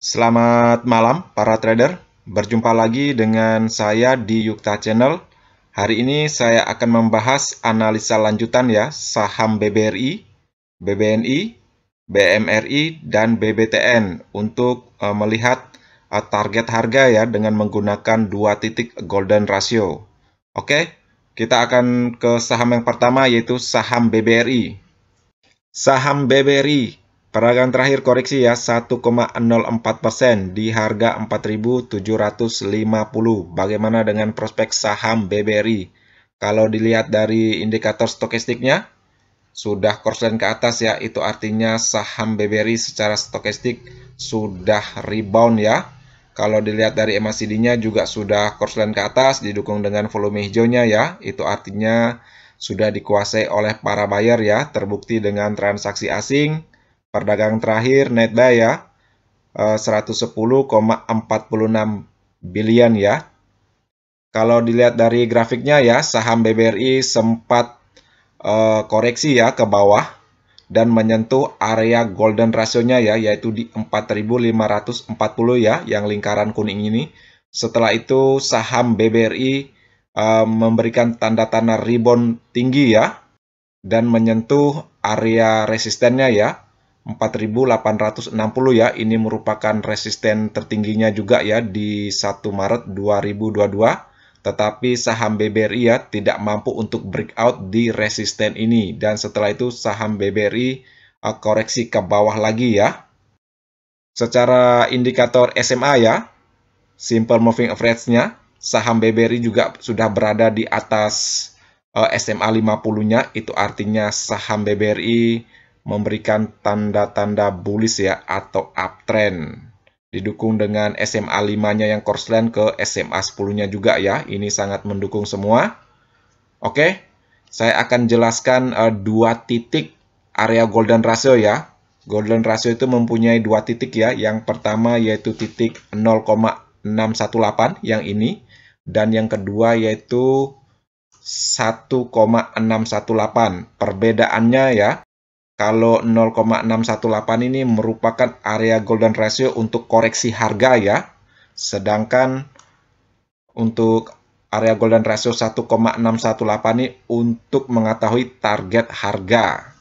Selamat malam para trader, berjumpa lagi dengan saya di Yukta Channel. Hari ini saya akan membahas analisa lanjutan ya saham BBRI, BBNI, BMRI, dan BBTN untuk eh, melihat eh, target harga ya dengan menggunakan dua titik golden ratio. Oke, kita akan ke saham yang pertama yaitu saham BBRI. Saham BBRI Peragangan terakhir koreksi ya 1,04% di harga 4.750. Bagaimana dengan prospek saham BBRI? Kalau dilihat dari indikator stokistiknya sudah korslen ke atas ya, itu artinya saham BBRI secara stokistik sudah rebound ya. Kalau dilihat dari MACD-nya juga sudah korslen ke atas didukung dengan volume hijaunya ya, itu artinya sudah dikuasai oleh para buyer ya, terbukti dengan transaksi asing perdagangan terakhir net ya 110,46 eh, billion ya. Kalau dilihat dari grafiknya ya, saham BBRI sempat uh, koreksi ya ke bawah dan menyentuh area golden rasionya ya, yaitu di 4.540 ya, yang lingkaran kuning ini. Setelah itu saham BBRI uh, eh, memberikan tanda-tanda rebound tinggi ya, dan menyentuh area resistennya ya, 4860 ya. Ini merupakan resisten tertingginya juga ya di 1 Maret 2022. Tetapi saham BBRI ya tidak mampu untuk breakout di resisten ini dan setelah itu saham BBRI uh, eh, koreksi ke bawah lagi ya. Secara indikator SMA ya, simple moving average-nya saham BBRI juga sudah berada di atas uh, eh, SMA 50-nya itu artinya saham BBRI memberikan tanda-tanda bullish ya atau uptrend. Didukung dengan SMA 5-nya yang korslen ke SMA 10-nya juga ya. Ini sangat mendukung semua. Oke, saya akan jelaskan uh, dua titik area golden ratio ya. Golden ratio itu mempunyai dua titik ya. Yang pertama yaitu titik 0,618 yang ini. Dan yang kedua yaitu 1,618. Perbedaannya ya, kalau 0,618 ini merupakan area golden ratio untuk koreksi harga ya. Sedangkan untuk area golden ratio 1,618 ini untuk mengetahui target harga.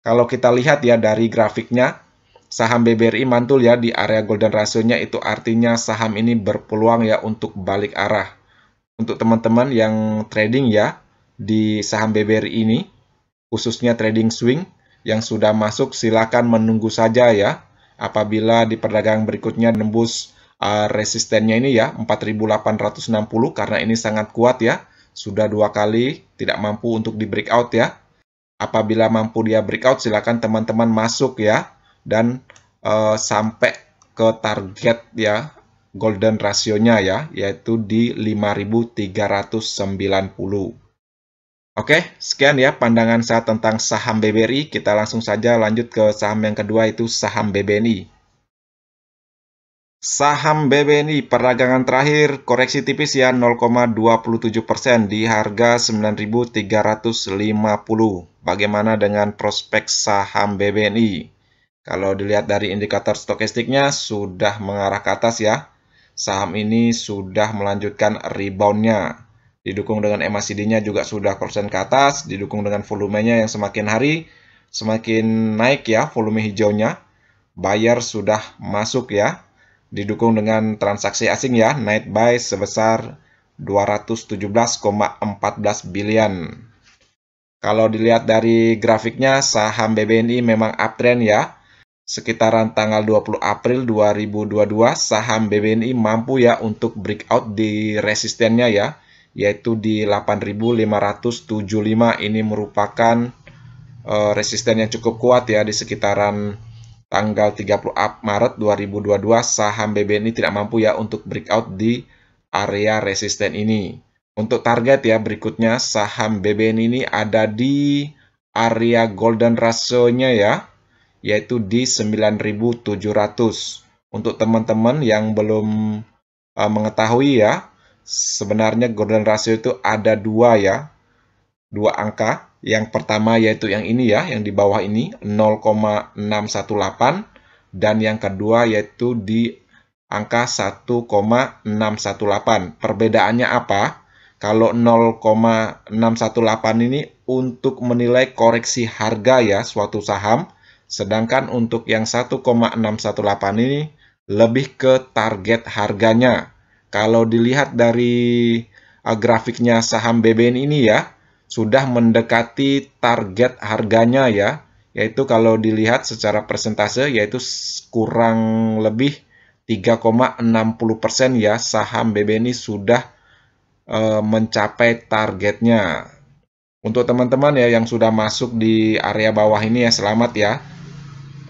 Kalau kita lihat ya dari grafiknya, saham BBRI mantul ya di area golden rasionya itu artinya saham ini berpeluang ya untuk balik arah. Untuk teman-teman yang trading ya di saham BBRI ini, khususnya trading swing yang sudah masuk silakan menunggu saja ya apabila di perdagangan berikutnya nembus uh, resistennya ini ya 4860 karena ini sangat kuat ya sudah dua kali tidak mampu untuk di breakout ya apabila mampu dia breakout silakan teman-teman masuk ya dan uh, sampai ke target ya golden rasionya ya yaitu di 5390 Oke, sekian ya pandangan saya tentang saham BBRI. Kita langsung saja lanjut ke saham yang kedua itu saham BBNI. Saham BBNI perdagangan terakhir koreksi tipis ya 0,27% di harga 9.350. Bagaimana dengan prospek saham BBNI? Kalau dilihat dari indikator stokastiknya sudah mengarah ke atas ya. Saham ini sudah melanjutkan reboundnya didukung dengan MACD-nya juga sudah persen ke atas, didukung dengan volumenya yang semakin hari semakin naik ya volume hijaunya. Buyer sudah masuk ya. Didukung dengan transaksi asing ya, night buy sebesar 217,14 billion. Kalau dilihat dari grafiknya, saham BBNI memang uptrend ya. Sekitaran tanggal 20 April 2022, saham BBNI mampu ya untuk breakout di resistennya ya yaitu di 8575 ini merupakan uh, resisten yang cukup kuat ya di sekitaran tanggal 30 Maret 2022 saham BBNI tidak mampu ya untuk breakout di area resisten ini. Untuk target ya berikutnya saham BBN ini ada di area golden ratio-nya ya, yaitu di 9.700. Untuk teman-teman yang belum uh, mengetahui ya, sebenarnya golden Ratio itu ada dua ya, dua angka. Yang pertama yaitu yang ini ya, yang di bawah ini 0,618 dan yang kedua yaitu di angka 1,618. Perbedaannya apa? Kalau 0,618 ini untuk menilai koreksi harga ya suatu saham, sedangkan untuk yang 1,618 ini lebih ke target harganya. Kalau dilihat dari uh, grafiknya saham BBN ini ya, sudah mendekati target harganya ya, yaitu kalau dilihat secara persentase yaitu kurang lebih 3,60% ya saham BBN ini sudah uh, mencapai targetnya. Untuk teman-teman ya yang sudah masuk di area bawah ini ya selamat ya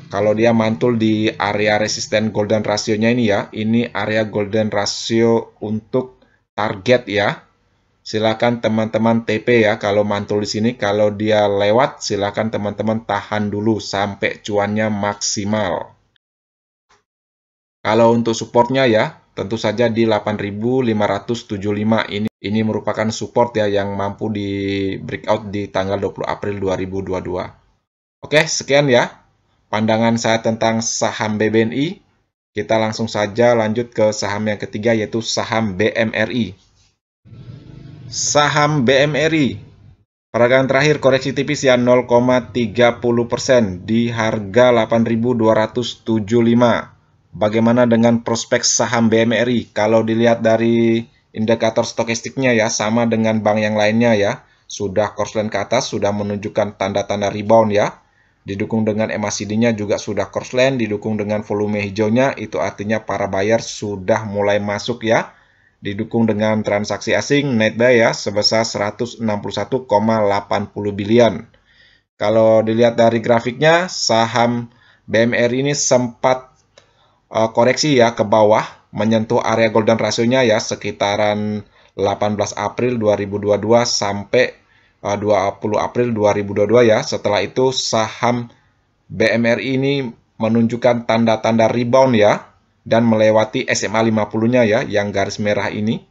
kalau dia mantul di area resisten golden ratio-nya ini ya, ini area golden ratio untuk target ya. Silakan teman-teman TP ya kalau mantul di sini, kalau dia lewat silakan teman-teman tahan dulu sampai cuannya maksimal. Kalau untuk supportnya ya, tentu saja di 8575 ini ini merupakan support ya yang mampu di breakout di tanggal 20 April 2022. Oke, sekian ya pandangan saya tentang saham BBNI. Kita langsung saja lanjut ke saham yang ketiga yaitu saham BMRI. Saham BMRI Peragaan terakhir koreksi tipis ya 0,30% di harga 8.275. Bagaimana dengan prospek saham BMRI? Kalau dilihat dari indikator stokistiknya ya sama dengan bank yang lainnya ya. Sudah korslen ke atas, sudah menunjukkan tanda-tanda rebound ya didukung dengan MACD-nya juga sudah crossland, didukung dengan volume hijaunya, itu artinya para buyer sudah mulai masuk ya. Didukung dengan transaksi asing net buy ya sebesar 161,80 bilion. Kalau dilihat dari grafiknya, saham BMR ini sempat uh, koreksi ya ke bawah, menyentuh area golden rasionya ya sekitaran 18 April 2022 sampai 20 eh, April 2022 ya. Setelah itu saham BMRI ini menunjukkan tanda-tanda rebound ya dan melewati SMA 50-nya ya yang garis merah ini.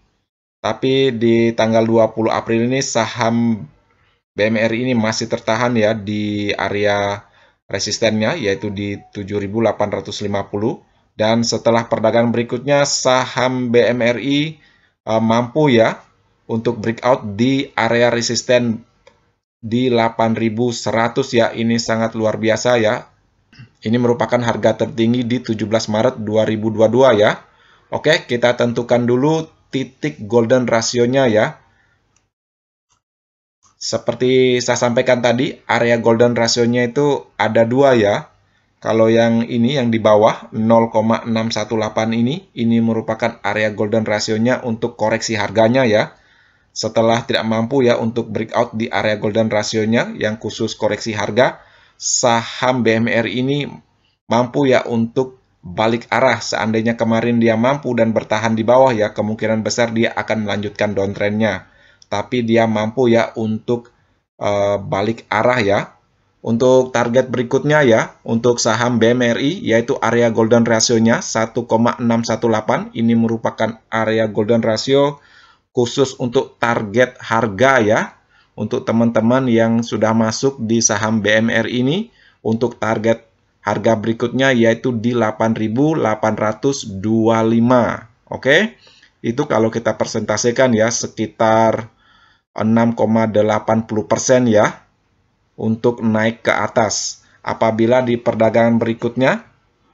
Tapi di tanggal 20 April ini saham BMRI ini masih tertahan ya di area resistennya yaitu di 7850 dan setelah perdagangan berikutnya saham BMRI uh, eh, mampu ya untuk breakout di area resisten di 8100 ya ini sangat luar biasa ya ini merupakan harga tertinggi di 17 Maret 2022 ya Oke kita tentukan dulu titik golden rasionya ya seperti saya sampaikan tadi area golden rasionya itu ada dua ya kalau yang ini yang di bawah 0,618 ini ini merupakan area golden rasionya untuk koreksi harganya ya setelah tidak mampu ya untuk breakout di area golden rasionya yang khusus koreksi harga, saham BMR ini mampu ya untuk balik arah. Seandainya kemarin dia mampu dan bertahan di bawah ya, kemungkinan besar dia akan melanjutkan downtrendnya. Tapi dia mampu ya untuk uh, balik arah ya. Untuk target berikutnya ya, untuk saham BMRI yaitu area golden rasionya 1,618. Ini merupakan area golden rasio khusus untuk target harga ya. Untuk teman-teman yang sudah masuk di saham BMR ini, untuk target harga berikutnya yaitu di 8.825. Oke, itu kalau kita persentasekan ya sekitar 6,80% ya untuk naik ke atas. Apabila di perdagangan berikutnya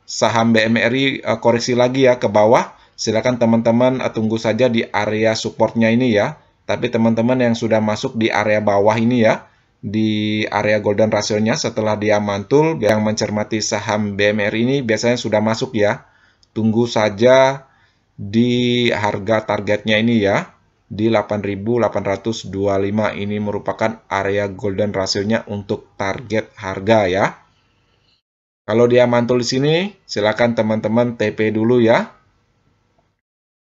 saham BMRI eh, koreksi lagi ya ke bawah, silakan teman-teman ah, tunggu saja di area supportnya ini ya. Tapi teman-teman yang sudah masuk di area bawah ini ya, di area golden rasionya setelah dia mantul, yang mencermati saham BMR ini biasanya sudah masuk ya. Tunggu saja di harga targetnya ini ya, di 8.825 ini merupakan area golden rasionya untuk target harga ya. Kalau dia mantul di sini, silakan teman-teman TP dulu ya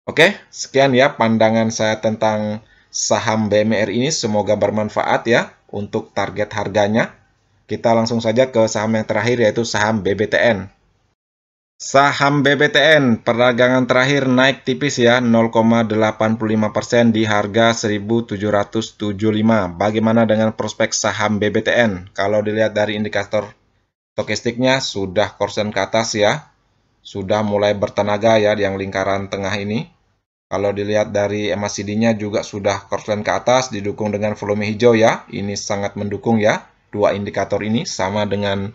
Oke, sekian ya pandangan saya tentang saham BMR ini. Semoga bermanfaat ya untuk target harganya. Kita langsung saja ke saham yang terakhir yaitu saham BBTN. Saham BBTN perdagangan terakhir naik tipis ya 0,85% di harga 1775. Bagaimana dengan prospek saham BBTN? Kalau dilihat dari indikator stokistiknya sudah korsen ke atas ya sudah mulai bertenaga ya di yang lingkaran tengah ini. Kalau dilihat dari MACD-nya juga sudah crossline ke atas didukung dengan volume hijau ya. Ini sangat mendukung ya dua indikator ini sama dengan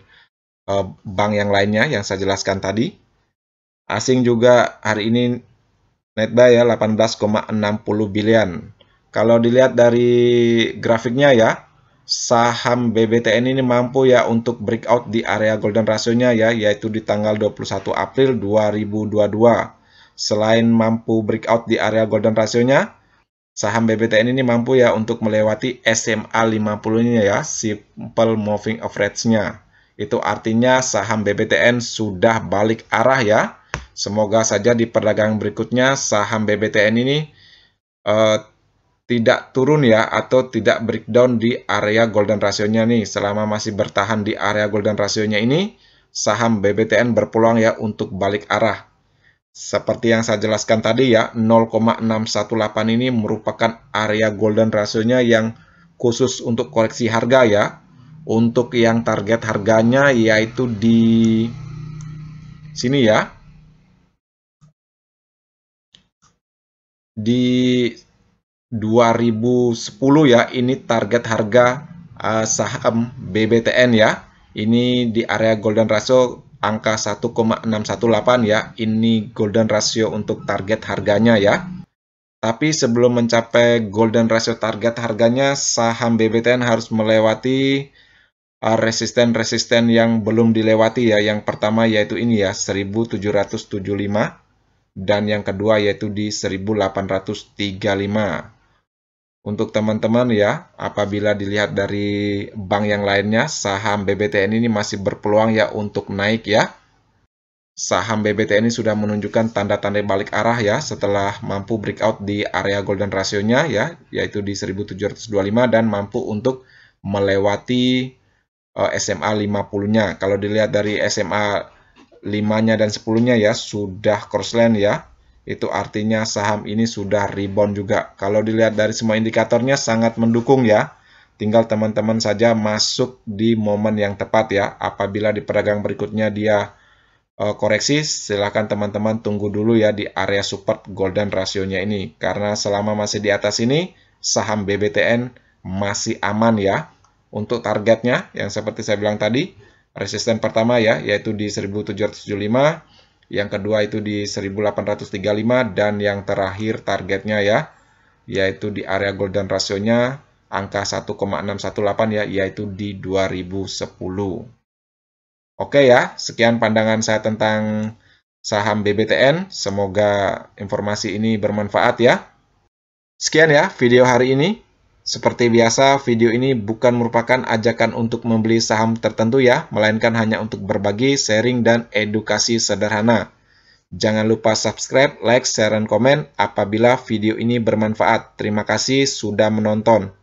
uh, bank yang lainnya yang saya jelaskan tadi. Asing juga hari ini net buy ya 18,60 billion. Kalau dilihat dari grafiknya ya, saham BBTN ini mampu ya untuk breakout di area golden rasionya ya yaitu di tanggal 21 April 2022. Selain mampu breakout di area golden rasionya, saham BBTN ini mampu ya untuk melewati SMA 50-nya ya, simple moving average-nya. Itu artinya saham BBTN sudah balik arah ya. Semoga saja di perdagangan berikutnya saham BBTN ini uh, tidak turun ya atau tidak breakdown di area golden rasionya nih selama masih bertahan di area golden rasionya ini saham BBTN berpeluang ya untuk balik arah seperti yang saya jelaskan tadi ya 0,618 ini merupakan area golden rasionya yang khusus untuk koreksi harga ya untuk yang target harganya yaitu di sini ya di 2010 ya ini target harga eh, saham BBTN ya ini di area golden ratio angka 1,618 ya ini golden ratio untuk target harganya ya tapi sebelum mencapai golden ratio target harganya saham BBTN harus melewati eh, resisten-resisten yang belum dilewati ya yang pertama yaitu ini ya 1775 dan yang kedua yaitu di 1835 untuk teman-teman ya, apabila dilihat dari bank yang lainnya, saham BBTN ini masih berpeluang ya untuk naik ya. Saham BBTN ini sudah menunjukkan tanda-tanda balik arah ya setelah mampu breakout di area golden rasionya ya, yaitu di 1725 dan mampu untuk melewati eh, SMA 50-nya. Kalau dilihat dari SMA 5-nya dan 10-nya ya sudah crossline ya itu artinya saham ini sudah rebound juga. Kalau dilihat dari semua indikatornya sangat mendukung ya. Tinggal teman-teman saja masuk di momen yang tepat ya. Apabila di pedagang berikutnya dia uh, koreksi, silahkan teman-teman tunggu dulu ya di area support golden rasionya ini. Karena selama masih di atas ini, saham BBTN masih aman ya. Untuk targetnya, yang seperti saya bilang tadi, resisten pertama ya, yaitu di 1775, yang kedua itu di 1835 dan yang terakhir targetnya ya yaitu di area golden rasionya angka 1,618 ya yaitu di 2010. Oke ya, sekian pandangan saya tentang saham BBTN. Semoga informasi ini bermanfaat ya. Sekian ya video hari ini. Seperti biasa, video ini bukan merupakan ajakan untuk membeli saham tertentu ya, melainkan hanya untuk berbagi, sharing, dan edukasi sederhana. Jangan lupa subscribe, like, share, dan komen apabila video ini bermanfaat. Terima kasih sudah menonton.